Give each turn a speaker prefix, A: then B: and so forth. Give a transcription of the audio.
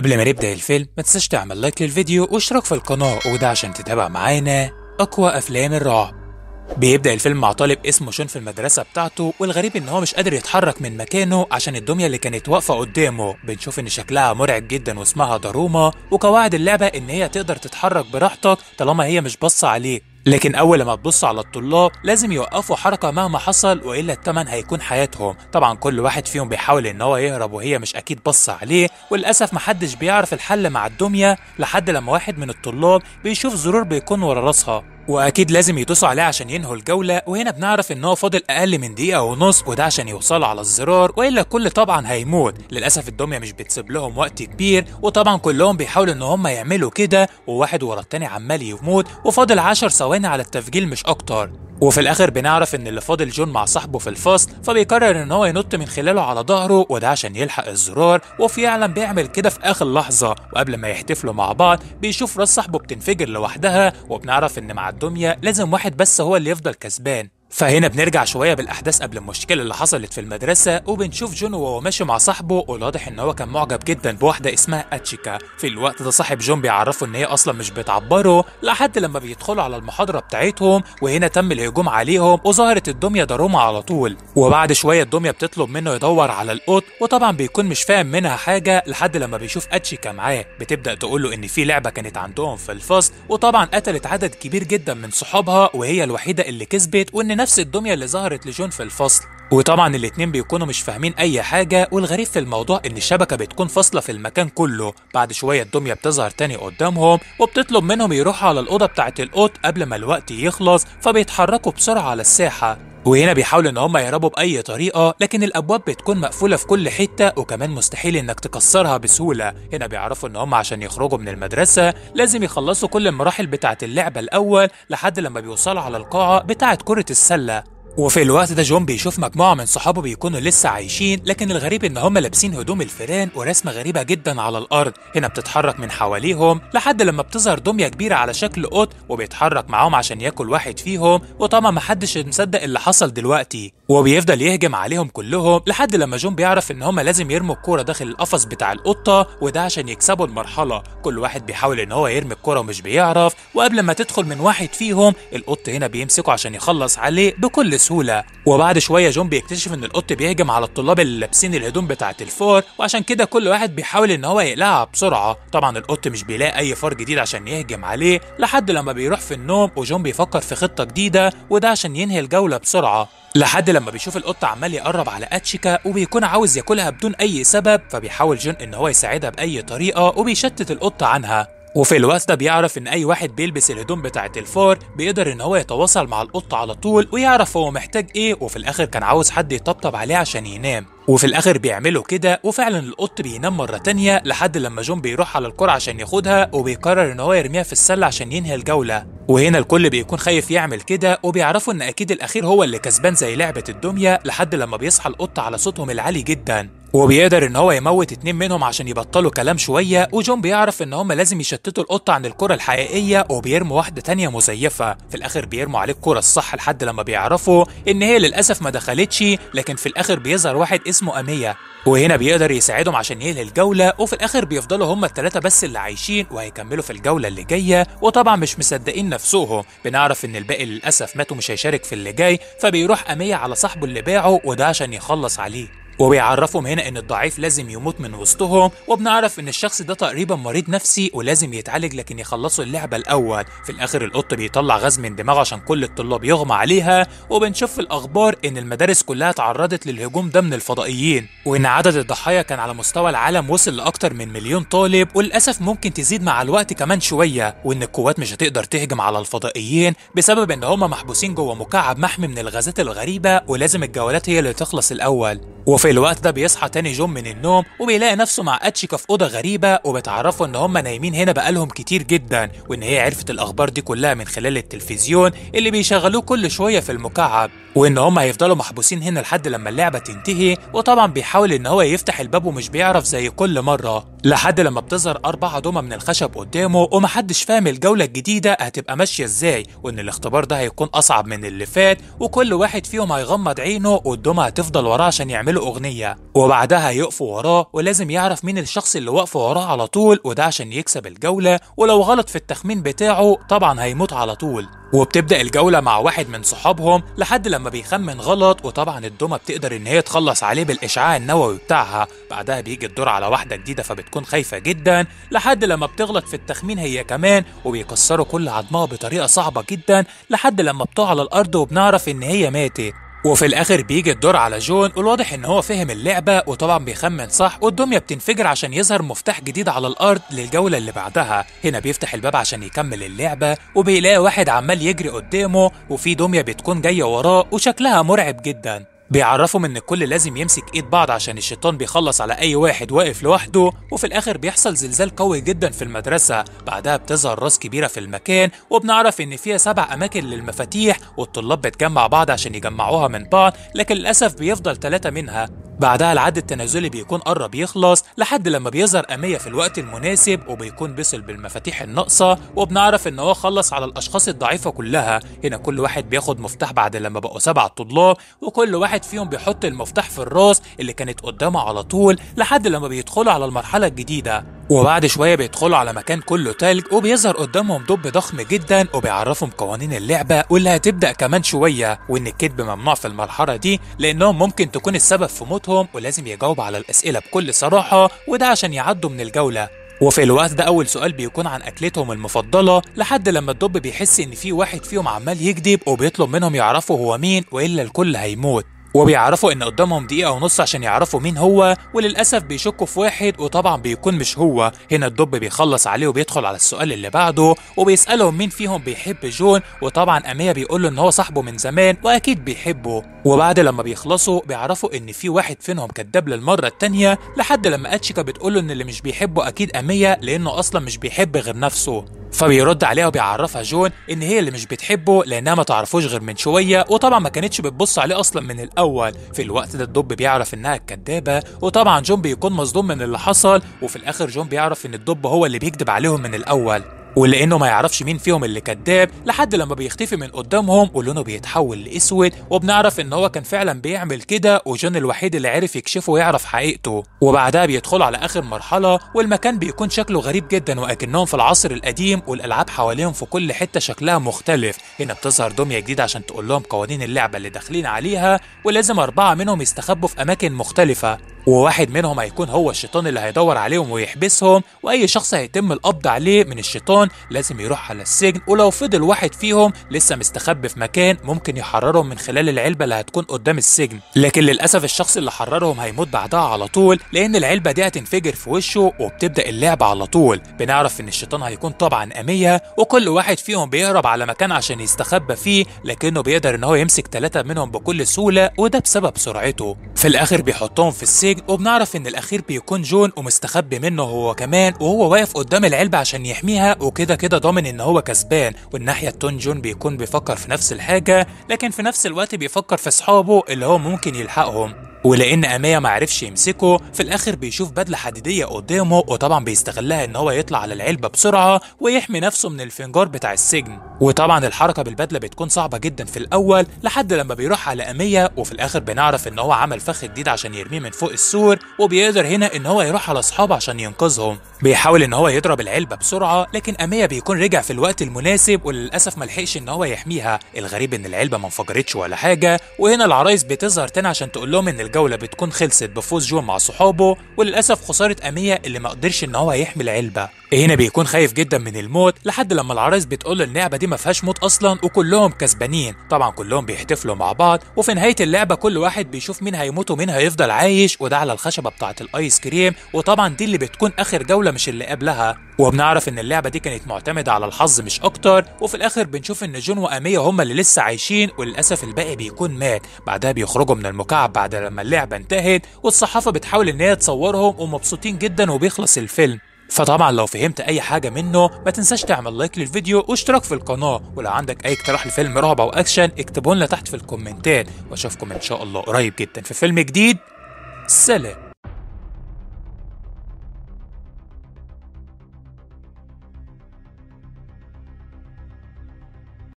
A: قبل ما نبدأ الفيلم ما تنساش تعمل لايك للفيديو واشتراك في القناة وده عشان تتابع معانا أقوى أفلام الرعب بيبدأ الفيلم مع طالب اسمه شون في المدرسة بتاعته والغريب إن هو مش قادر يتحرك من مكانه عشان الدمية اللي كانت واقفة قدامه بنشوف إن شكلها مرعب جدا واسمها دروما وقواعد اللعبة إن هي تقدر تتحرك براحتك طالما هي مش باصة عليك لكن أول ما تبص على الطلاب لازم يوقفوا حركة مهما حصل وإلا الثمن هيكون حياتهم طبعا كل واحد فيهم بيحاول إن هو يهرب وهي مش أكيد بص عليه وللأسف محدش بيعرف الحل مع الدمية لحد لما واحد من الطلاب بيشوف زرور بيكون ورا راسها واكيد لازم يدوسوا عليه عشان ينهوا الجوله وهنا بنعرف ان هو فاضل اقل من دقيقه ونص وده عشان يوصلوا على الزرار والا الكل طبعا هيموت للاسف الدميه مش بتسيب لهم وقت كبير وطبعا كلهم بيحاولوا ان هم يعملوا كده وواحد ورا التاني عمال يموت وفاضل 10 ثواني على التفجيل مش اكتر وفي الاخر بنعرف ان اللي فاضل جون مع صاحبه في الفصل فبيقرر ان هو ينط من خلاله على ظهره وده عشان يلحق الزرار وفعلا بيعمل كده في اخر لحظه وقبل ما يحتفلوا مع بعض بيشوف راس صاحبه بتنفجر لوحدها وبنعرف ان مع الدميه لازم واحد بس هو اللي يفضل كسبان فهنا بنرجع شويه بالاحداث قبل المشكله اللي حصلت في المدرسه وبنشوف جون وهو ماشي مع صاحبه والواضح ان هو كان معجب جدا بواحده اسمها اتشيكا في الوقت ده صاحب جون بيعرفه ان هي اصلا مش بتعبره لحد لما بيدخلوا على المحاضره بتاعتهم وهنا تم الهجوم عليهم وظهرت الدميه داروما على طول وبعد شويه الدميه بتطلب منه يدور على القط وطبعا بيكون مش فاهم منها حاجه لحد لما بيشوف اتشيكا معاه بتبدا تقول له ان في لعبه كانت عندهم في الفصل وطبعا قتلت عدد كبير جدا من صحابها وهي الوحيده اللي كسبت وان نفس الدمية اللي ظهرت لجون في الفصل وطبعا الاتنين بيكونوا مش فاهمين اي حاجه والغريب في الموضوع ان الشبكه بتكون فاصله في المكان كله بعد شويه الدميه بتظهر تاني قدامهم وبتطلب منهم يروحوا على الاوضه بتاعه القط قبل ما الوقت يخلص فبيتحركوا بسرعه على الساحه وهنا بيحاولوا ان هم يهربوا باي طريقه لكن الابواب بتكون مقفوله في كل حته وكمان مستحيل انك تكسرها بسهوله هنا بيعرفوا ان هم عشان يخرجوا من المدرسه لازم يخلصوا كل المراحل بتاعه اللعبه الاول لحد لما بيوصلوا على القاعه بتاعه كره السله وفي الوقت ده جون بيشوف مجموعة من صحابه بيكونوا لسه عايشين لكن الغريب ان هم لابسين هدوم الفئران ورسمة غريبة جدا على الارض هنا بتتحرك من حواليهم لحد لما بتظهر دمية كبيرة على شكل قط وبيتحرك معاهم عشان ياكل واحد فيهم وطبعا محدش مصدق اللي حصل دلوقتي وبيفضل يهجم عليهم كلهم لحد لما جون بيعرف ان هم لازم يرموا الكورة داخل القفص بتاع القطة وده عشان يكسبوا المرحلة كل واحد بيحاول ان هو يرمي الكورة ومش بيعرف وقبل ما تدخل من واحد فيهم القط هنا بيمسكه عشان يخلص عليه بكل بسهولة وبعد شوية جون بيكتشف ان القط بيهجم على الطلاب اللي لابسين الهدوم بتاعة الفار وعشان كده كل واحد بيحاول ان هو يقلعها بسرعة طبعا القط مش بيلاقي اي فار جديد عشان يهجم عليه لحد لما بيروح في النوم وجون بيفكر في خطة جديدة وده عشان ينهي الجولة بسرعة لحد لما بيشوف القط عمال يقرب على اتشيكا وبيكون عاوز ياكلها بدون اي سبب فبيحاول جون ان هو يساعدها باي طريقه وبيشتت القط عنها وفي الوقت ده بيعرف ان اي واحد بيلبس الهدوم بتاعه الفار بيقدر ان هو يتواصل مع القط على طول ويعرف هو محتاج ايه وفي الاخر كان عاوز حد يطبطب عليه عشان ينام وفي الاخر بيعملوا كده وفعلا القط بينام مره تانية لحد لما جون بيروح على الكرة عشان ياخدها وبيقرر ان هو يرميها في السله عشان ينهي الجوله وهنا الكل بيكون خايف يعمل كده وبيعرفوا ان اكيد الاخير هو اللي كسبان زي لعبه الدميه لحد لما بيصحى القط على صوتهم العالي جدا وبيقدر ان هو يموت اتنين منهم عشان يبطلوا كلام شويه وجون بيعرف ان هم لازم يشتتوا القطه عن الكره الحقيقيه وبيرموا واحده تانية مزيفه في الاخر بيرموا عليه الكره الصح لحد لما بيعرفوا ان هي للاسف ما دخلتش لكن في الاخر بيظهر واحد اسمه اميه وهنا بيقدر يساعدهم عشان ينهي الجوله وفي الاخر بيفضلوا هم الثلاثه بس اللي عايشين وهيكملوا في الجوله اللي جايه وطبعا مش مصدقين نفسهم بنعرف ان الباقي للاسف مات ومش هيشارك في اللي جاي فبيروح اميه على صاحبه اللي باعه وده عشان يخلص عليه وبيعرفهم هنا ان الضعيف لازم يموت من وسطهم وبنعرف ان الشخص ده تقريبا مريض نفسي ولازم يتعالج لكن يخلصوا اللعبه الاول في الاخر القط بيطلع غاز من دماغه عشان كل الطلاب يغمى عليها وبنشوف في الاخبار ان المدارس كلها تعرضت للهجوم ده من الفضائيين وان عدد الضحايا كان على مستوى العالم وصل لاكتر من مليون طالب وللاسف ممكن تزيد مع الوقت كمان شويه وان القوات مش هتقدر تهجم على الفضائيين بسبب ان هم محبوسين جوه مكعب محمي من الغازات الغريبه ولازم الجولات هي اللي تخلص الاول وفي في الوقت ده بيصحى تاني جون من النوم وبيلاقي نفسه مع اتشيكا في اوضه غريبه وبتعرفه ان هم نايمين هنا بقالهم كتير جدا وان هي عرفت الاخبار دي كلها من خلال التلفزيون اللي بيشغلوه كل شويه في المكعب وان هم هيفضلوا محبوسين هنا لحد لما اللعبه تنتهي وطبعا بيحاول ان هو يفتح الباب ومش بيعرف زي كل مره لحد لما بتظهر اربعه دومه من الخشب قدامه ومحدش فاهم الجوله الجديده هتبقى ماشيه ازاي وان الاختبار ده هيكون اصعب من اللي فات وكل واحد فيهم هيغمض عينه والدومه هتفضل وراه عشان يعملوا اغنيه وبعدها هيقفوا وراه ولازم يعرف مين الشخص اللي واقف وراه على طول وده عشان يكسب الجوله ولو غلط في التخمين بتاعه طبعا هيموت على طول وبتبدا الجوله مع واحد من صحابهم لحد لما لما بيخمن غلط وطبعا الدمى بتقدر ان هي تخلص عليه بالاشعاع النووي بتاعها بعدها بيجي الدور على واحده جديده فبتكون خايفه جدا لحد لما بتغلط في التخمين هي كمان وبيكسروا كل عظمها بطريقه صعبه جدا لحد لما بتقع على الارض وبنعرف ان هي ماتت وفي الاخر بيجي الدور على جون والواضح ان هو فهم اللعبه وطبعا بيخمن صح والدميه بتنفجر عشان يظهر مفتاح جديد على الارض للجوله اللي بعدها هنا بيفتح الباب عشان يكمل اللعبه وبيلاقي واحد عمال يجري قدامه وفي دميه بتكون جايه وراه وشكلها مرعب جدا بيعرفهم ان الكل لازم يمسك ايد بعض عشان الشيطان بيخلص على اي واحد واقف لوحده وفي الاخر بيحصل زلزال قوي جدا في المدرسه بعدها بتظهر راس كبيره في المكان وبنعرف ان فيها سبع اماكن للمفاتيح والطلاب بتجمع بعض عشان يجمعوها من بعض لكن للاسف بيفضل ثلاثه منها بعدها العد التنازلي بيكون قرب يخلص لحد لما بيظهر أمية في الوقت المناسب وبيكون بيصل بالمفاتيح الناقصة وبنعرف إن هو خلص على الأشخاص الضعيفة كلها هنا كل واحد بياخد مفتاح بعد لما بقوا سبعة طلاب وكل واحد فيهم بيحط المفتاح في الراس اللي كانت قدامه على طول لحد لما بيدخلوا على المرحلة الجديدة وبعد شوية بيدخلوا على مكان كله تلج وبيظهر قدامهم دب ضخم جدا وبيعرفهم قوانين اللعبة واللي هتبدأ كمان شوية وإن الكذب ممنوع في المرحلة دي لأنهم ممكن تكون السبب في موتهم ولازم يجاوب على الأسئلة بكل صراحة وده عشان يعدوا من الجولة وفي الوقت ده أول سؤال بيكون عن أكلتهم المفضلة لحد لما الدب بيحس إن في واحد فيهم عمال يكذب وبيطلب منهم يعرفوا هو مين وإلا الكل هيموت وبيعرفوا ان قدامهم دقيقه ونص عشان يعرفوا مين هو وللاسف بيشكوا في واحد وطبعا بيكون مش هو هنا الدب بيخلص عليه وبيدخل على السؤال اللي بعده وبيسالهم مين فيهم بيحب جون وطبعا امية بيقول له ان هو صاحبه من زمان واكيد بيحبه وبعد لما بيخلصوا بيعرفوا ان في واحد فينهم كذاب للمره التانيه لحد لما اتشيكا بتقول له ان اللي مش بيحبه اكيد امية لانه اصلا مش بيحب غير نفسه فبيرد عليها وبيعرفها جون ان هي اللي مش بتحبه لانها ما تعرفوش غير من شويه وطبعا ما كانتش بتبص عليه اصلا من الاول في الوقت ده الدب بيعرف انها الكدابه وطبعا جون بيكون مصدوم من اللي حصل وفي الاخر جون بيعرف ان الدب هو اللي بيكذب عليهم من الاول ولانه ما يعرفش مين فيهم اللي كذاب لحد لما بيختفي من قدامهم ولونه بيتحول لاسود وبنعرف ان هو كان فعلا بيعمل كده وجون الوحيد اللي عرف يكشفه ويعرف حقيقته وبعدها بيدخلوا على اخر مرحله والمكان بيكون شكله غريب جدا واكنهم في العصر القديم والالعاب حواليهم في كل حته شكلها مختلف هنا بتظهر دميه جديده عشان تقول لهم قوانين اللعبه اللي داخلين عليها ولازم اربعه منهم يستخبوا في اماكن مختلفه وواحد منهم هيكون هو الشيطان اللي هيدور عليهم ويحبسهم واي شخص هيتم القبض عليه من الشيطان لازم يروح على السجن ولو فضل واحد فيهم لسه مستخبي في مكان ممكن يحررهم من خلال العلبه اللي هتكون قدام السجن لكن للاسف الشخص اللي حررهم هيموت بعدها على طول لان العلبه دي هتنفجر في وشه وبتبدا اللعبه على طول بنعرف ان الشيطان هيكون طبعا اميه وكل واحد فيهم بيهرب على مكان عشان يستخبى فيه لكنه بيقدر ان هو يمسك ثلاثه منهم بكل سهوله وده بسبب سرعته في الاخر بيحطهم في السجن السجن وبنعرف ان الاخير بيكون جون ومستخبي منه هو كمان وهو واقف قدام العلبة عشان يحميها وكده كده ضامن ان هو كسبان والناحية التون جون بيكون بيفكر في نفس الحاجة لكن في نفس الوقت بيفكر في اصحابه اللي هو ممكن يلحقهم ولان امية ما عرفش يمسكه في الاخر بيشوف بدله حديديه قدامه وطبعا بيستغلها ان هو يطلع على العلبه بسرعه ويحمي نفسه من الفنجار بتاع السجن وطبعا الحركه بالبدله بتكون صعبه جدا في الاول لحد لما بيروح على امية وفي الاخر بنعرف ان هو عمل فخ جديد عشان يرميه من فوق السور وبيقدر هنا ان هو يروح على اصحابه عشان ينقذهم بيحاول ان هو يضرب العلبه بسرعه لكن امية بيكون رجع في الوقت المناسب وللاسف ما لحقش ان هو يحميها الغريب ان العلبه ما انفجرتش ولا حاجه وهنا العرايس بتظهر تاني عشان تقول لهم ان الجولة بتكون خلصت بفوز جون مع صحابه وللأسف خسارة أمية اللي ما قدرش إن هو يحمي العلبة هنا بيكون خايف جدا من الموت لحد لما العرايس بتقول له اللعبه دي ما فيهاش موت اصلا وكلهم كسبانين طبعا كلهم بيحتفلوا مع بعض وفي نهايه اللعبه كل واحد بيشوف مين هيموت ومين هيفضل عايش وده على الخشبه بتاعه الايس كريم وطبعا دي اللي بتكون اخر جوله مش اللي قبلها وبنعرف ان اللعبه دي كانت معتمده على الحظ مش اكتر وفي الاخر بنشوف ان جون واميه هما اللي لسه عايشين وللاسف الباقي بيكون مات بعدها بيخرجوا من المكعب بعد لما اللعبه انتهت والصحافه بتحاول ان هي تصورهم ومبسوطين جدا وبيخلص الفيلم فطبعا لو فهمت اي حاجه منه ما تنساش تعمل لايك للفيديو واشتراك في القناه ولو عندك اي اقتراح لفيلم رعب او اكشن اكتبوا لنا تحت في الكومنتات واشوفكم ان شاء الله قريب جدا في فيلم جديد سلام